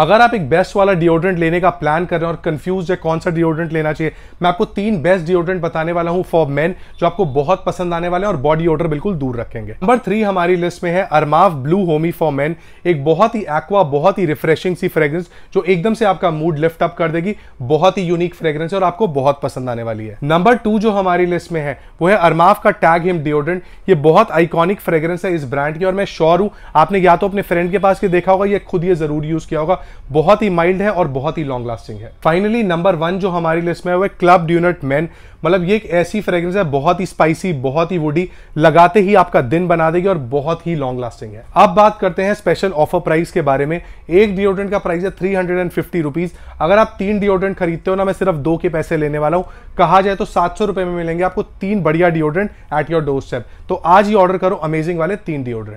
अगर आप एक बेस्ट वाला डिओड्रेंट लेने का प्लान कर रहे हैं और कंफ्यूज है कौन सा डिओड्रेंट लेना चाहिए मैं आपको तीन बेस्ट डिओड्रेंट बताने वाला हूं फॉर मेन जो आपको बहुत पसंद आने वाले हैं और बॉडी ऑर्डर बिल्कुल दूर रखेंगे नंबर थ्री हमारी लिस्ट में है Armaf blue homme for men एक बहुत ही एक्वा बहुत ही रिफ्रेशिंग सी फ्रेग्रेंस जो एकदम से आपका मूड लिफ्ट अप कर देगी बहुत ही यूनिक फ्रेग्रेंस है और आपको बहुत पसंद आने वाली है नंबर टू जो हमारी लिस्ट में है वो है अरमाव का टैग हिम डिओड्रेंट ये बहुत आइकॉनिक फ्रेग्रेंस है इस ब्रांड की और मैं श्योर हूं आपने या तो अपने फ्रेंड के पास के देखा होगा या खुद ये जरूर यूज किया होगा बहुत ही माइल्ड है और बहुत ही लॉन्ग लास्टिंग है फाइनली नंबर वन जो हमारी लिस्ट में है वो क्लब ड्यूनट मैन मतलब ये एक ऐसी फ्रेग्रेंस है बहुत ही स्पाइसी बहुत ही वुडी लगाते ही आपका दिन बना देगी और बहुत ही लॉन्ग लास्टिंग है अब बात करते हैं स्पेशल ऑफर प्राइस के बारे में एक डिओड्रेंट का प्राइस है थ्री हंड्रेड अगर आप तीन डिओड्रेंट खरीदते हो ना मैं सिर्फ दो के पैसे लेने वाला हूँ कहा जाए तो सात में मिलेंगे आपको तीन बढ़िया डिओड्रेंट एट योर डोर तो आज ही ऑर्डर करो अमेजिंग वाले तीन डिओड्रेंट